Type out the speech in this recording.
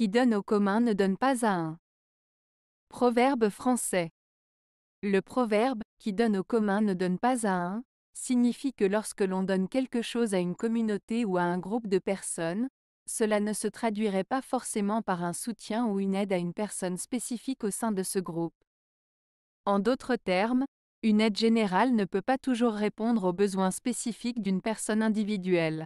qui donne au commun ne donne pas à un. Proverbe français. Le proverbe, qui donne au commun ne donne pas à un, signifie que lorsque l'on donne quelque chose à une communauté ou à un groupe de personnes, cela ne se traduirait pas forcément par un soutien ou une aide à une personne spécifique au sein de ce groupe. En d'autres termes, une aide générale ne peut pas toujours répondre aux besoins spécifiques d'une personne individuelle.